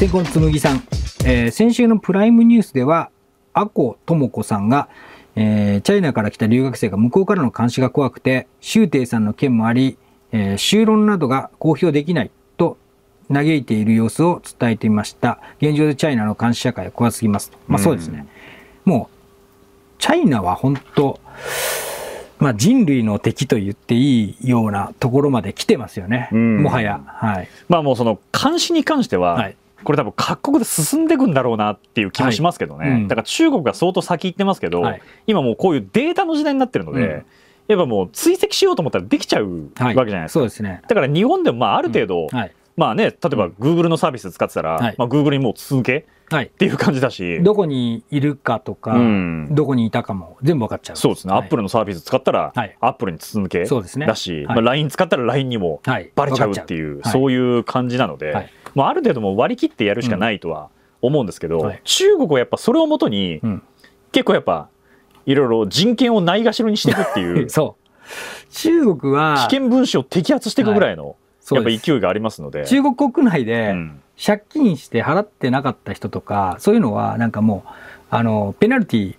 セコンぎさん、えー、先週のプライムニュースでは、アコともこさんが、えー、チャイナから来た留学生が向こうからの監視が怖くて、周庭さんの件もあり、えー、修論などが公表できないと嘆いている様子を伝えていました。現状でチャイナの監視社会は怖すぎますと。まあそうですね。うん、もう、チャイナは本当、まあ、人類の敵と言っていいようなところまで来てますよね、うん、もはや、はい、まあもうその監視に関しては、はい、これ多分各国で進んでいくんだろうなっていう気もしますけどね、はいうん、だから中国が相当先行ってますけど、はい、今もうこういうデータの時代になってるので、うん、やっぱもう追跡しようと思ったらできちゃうわけじゃないですか、はいすね、だから日本でもまあある程度、うん、まあね例えばグーグルのサービス使ってたら、はい、まあ、グーグルにもう続けっていう感じだし、どこにいるかとか、うん、どこにいたかも全部分かっちゃうそうですね、アップルのサービス使ったら、アップルに続けだし、まあ、LINE 使ったら LINE にもバレちゃうっていう、そういう感じなので。もうある程度も割り切ってやるしかないとは思うんですけど、うんはい、中国はやっぱそれをもとに、結構やっぱいろいろ人権をないがしろにしていくっていう 中国は危険分子を摘発していくぐらいの、やっぱ勢いがありますので中国国内で借金して払ってなかった人とか、そういうのはなんかもうあのペナルティー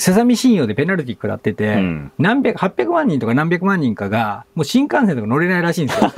セサミ信用でペナルティ食らってて、うん、何百、800万人とか何百万人かが、もう新幹線とか乗れないらしいんですよ。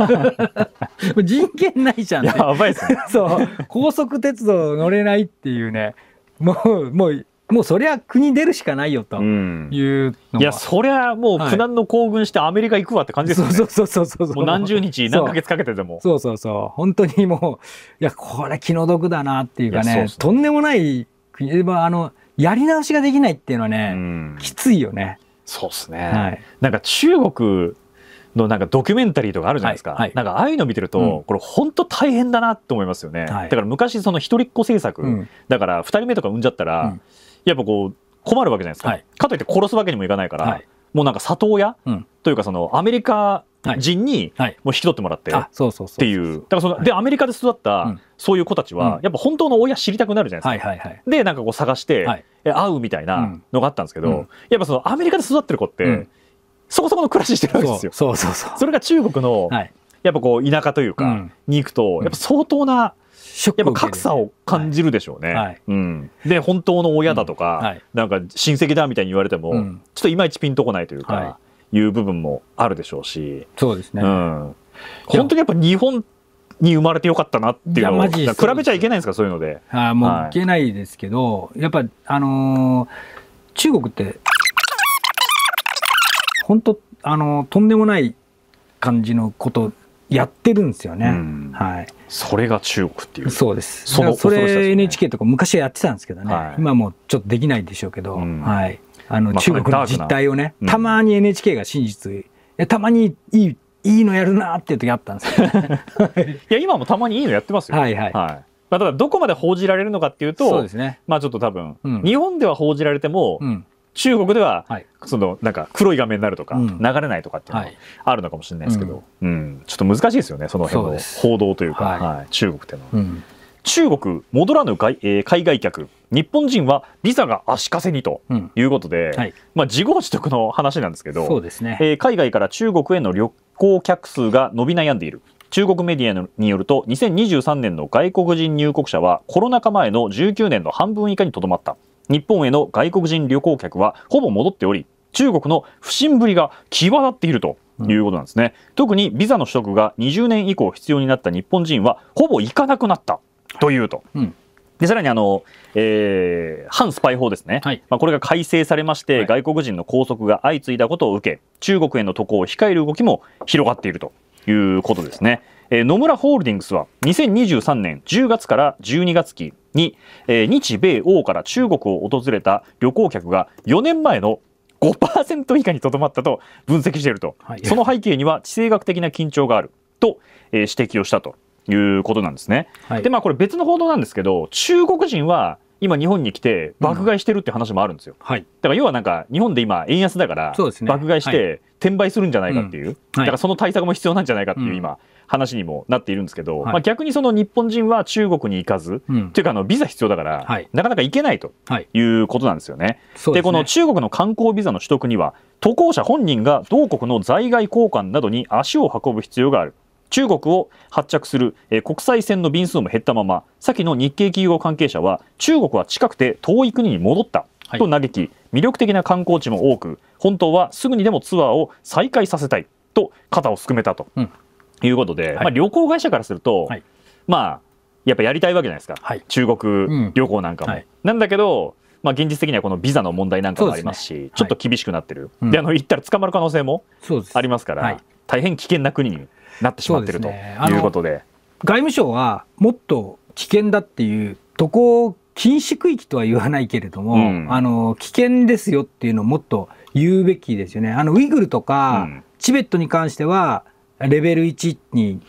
人権ないじゃん。やばいっすね。そう。高速鉄道乗れないっていうね、もう、もう、もうそりゃ国出るしかないよという、うん、いやそりゃもう苦難の行軍してアメリカ行くわって感じですよね、はい、そうそうそうそうそう何十日何ヶ月かけてでもそうそうそう本当にもういやこれ気の毒だなっていうかねとんでもない国まああのやり直しができないっていうのはね、うん、きついよね。そうっすね、はい、なんか中国のなんかドキュメンタリーとかあるじゃないですか、はいはい、なんかああいうの見てると、うん、これ本当大変だなって思いますよね、はい、だから昔その一人っ子政策、うん、だから2人目とか産んじゃったら、うん、やっぱこう困るわけじゃないですか、かといって殺すわけにもいかないから、もうなんか里親、というかそのアメリカ人にもう引き取ってもらってっていうだからその、でアメリカで育ったそういう子たちは、やっぱ本当の親知りたくなるじゃないですか、でなんかこう探して、会うみたいなのがあったんですけど、やっぱそのアメリカで育ってる子って、そこそこの暮らししてるわけですよそうそうそうそれが中国の、やっぱこう田舎というか、に行くとやっぱ相当な、やっぱ格差を感じるでしょうね。はいうん、で本当の親だとか、うんはい、なんか親戚だみたいに言われても、うん、ちょっといまいちピンとこないというか、はいいう部分もあるでしょうし。そうですね。うん。本当にやっぱ日本に生まれてよかったなっていうのを比べちゃいけないんですかそういうので。あもういけないですけど、はい、やっぱあのー、中国って本当あのー、とんでもない感じのことやってるんですよね。うん、はい。それが中国っていう。そうです。そのそれ NHK とか昔はやってたんですけどね。はい、今もちょっとできないでしょうけど、うん、はい。あの、中国の実態をね、たまに NHK が真実、たまにいいいいのやるなっていう時あったんですけど、ね、いや今もたまにいいのやってますよ。はいはい、はいまあ、ただどこまで報じられるのかっていうとそうです、ね、まあちょっと多分、うん、日本では報じられても、うん、中国では、はい、そのなんか黒い画面になるとか、うん、流れないとかっていうのはあるのかもしれないですけど、うんちょっと難しいですよねその辺の報道というか、はい、中国っていうのは、中国戻らぬ外、えー、海外客日本人はビザが足かせにということで、うんはい、まあ、自業自得の話なんですけどそうですね、えー、海外から中国への旅行客数が伸び悩んでいる。中国メディアによると2023年の外国人入国者はコロナ禍前の19年の半分以下にとどまった日本への外国人旅行客はほぼ戻っており中国の不振ぶりが際立っているということなんですね、うん、特にビザの取得が20年以降必要になった日本人はほぼ行かなくなったというと、うん、でさらにあの、えー、反スパイ法ですね、はい、まあ、これが改正されまして、はい、外国人の拘束が相次いだことを受け中国への渡航を控える動きも広がっているということですね、えー、野村ホールディングスは2023年10月から12月期に、えー、日米欧から中国を訪れた旅行客が4年前の5%以下にとどまったと分析していると、はい、その背景には地政学的な緊張があると、えー、指摘をしたということなんですね。はい、でまあこれ別の報道なんですけど中国人は今日本に来て爆買いしてるって話もあるんですよ、うんはい、だから要はなんか日本で今円安だから、爆買いして転売するんじゃないかっていう、うはい、だからその対策も必要なんじゃないかっていう今、話にもなっているんですけど、まあ、逆にその日本人は中国に行かず、うん、というかあのビザ必要だから、はい、なかなか行けないということなんですよね。で、ね、この中国の観光ビザの取得には渡航者本人が同国の在外交換などに足を運ぶ必要がある。中国を発着する、え国際線の便数も減ったまま先の日系企業関係者は中国は近くて遠い国に戻ったと嘆き、はい、魅力的な観光地も多く本当はすぐにでもツアーを再開させたいと肩をすくめたと、うん、いうことで、はい、まあ、旅行会社からすると、はい、まあやっぱやりたいわけじゃないですか、中国旅行なんかも。うん、なんだけどまあ、現実的にはこのビザの問題なんかもありますし、ねはい、ちょっと厳しくなってる、うん、であの行ったら捕まる可能性もありますから、はい、大変危険な国になってしまってる、ということで外務省はもっと危険だっていう渡航禁止区域とは言わないけれども、うん、あの危険ですよっていうのをもっと言うべきですよね。あのウイグルとか、うん、チベットに関してはレベル1に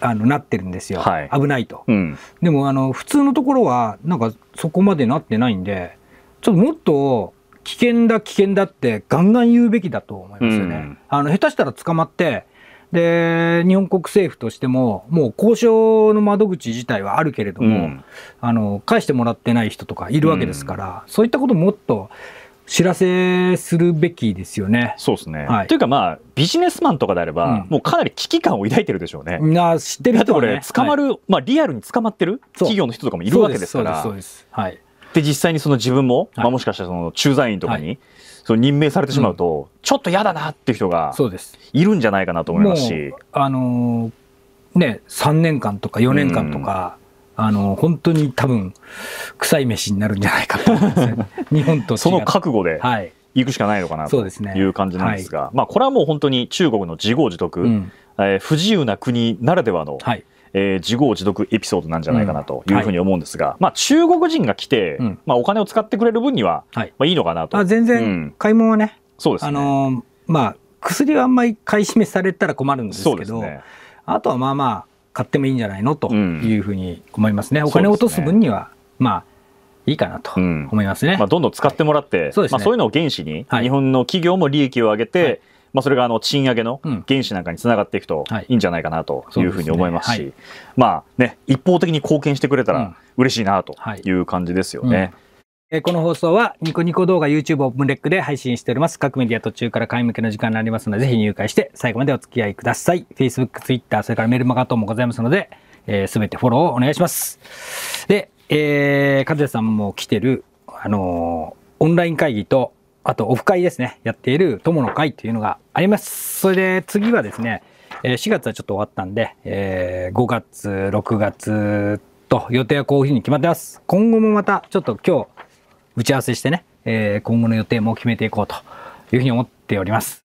あのなってるんですよ、はい、危ないと、うん、でもあの普通のところはなんかそこまでなってないんでちょっともっと危険だ危険だってガンガン言うべきだと思いますよね、うん、あの下手したら捕まってで、日本国政府としても、もう交渉の窓口自体はあるけれども、うん、あの返してもらってない人とかいるわけですから、うん、そういったこともっと知らせするべきですよね。そうですね、はい、というか、まあ、ビジネスマンとかであれば、うん、もうかなり危機感を抱いてるでしょうね。な知ってる人は、ね、だってこれ、捕まる、はい、まあ、リアルに捕まってる企業の人とかもいるわけですから。そうですはいで実際にその自分も、はい、まあ、もしかしたらその駐在員とかに、その任命されてしまうと、うん、ちょっと嫌だなっていう人がいるんじゃないかなと思いますし。あのー、ね、3年間とか4年間とか、あの、本当に多分、臭い飯になるんじゃないかと思います、ね、日本とその覚悟で、行くしかないのかなという感じなんですが、はい、まあ、これはもう本当に中国の自業自得、うん、えー、不自由な国ならではの、はい、えー、自業自得エピソードなんじゃないかなというふうに思うんですが、うんはい、まあ、中国人が来て、うん、まあ、お金を使ってくれる分には、はいまあ、いいのかなと。あ全然、買い物はね、そうですねあのまあ、薬はあんまり買い占めされたら困るんですけど、ね、あとはまあまあ買ってもいいんじゃないのというふうに思いますね。お金を落とす分には、まあいいかなと思いますね、うん、まあ、どんどん使ってもらって、はい、そう、ね、まあ、そういうのを原資に日本の企業も利益を上げて、はいまあ、それがあの賃上げの原資なんかにつながっていくといいんじゃないかなというふうに思いますし、まあね、一方的に貢献してくれたら嬉しいなという感じですよね。うんはいうんこの放送はニコニコ動画 YouTube オープンレックで配信しております。各メディア途中から買い向けの時間になりますので、ぜひ入会して最後までお付き合いください。Facebook、Twitter、それからメルマガ等もございますので、す、えー、べ、てフォローをお願いします。で、えー、和也さんも来てる、あのー、オンライン会議とあとオフ会ですね、やっている友の会というのがあります。それで次はですね、4月はちょっと終わったんで、え5月、6月と予定はこういうふうに決まってます。今後もまたちょっと今日打ち合わせしてね、え今後の予定も決めていこうというふうに思っております。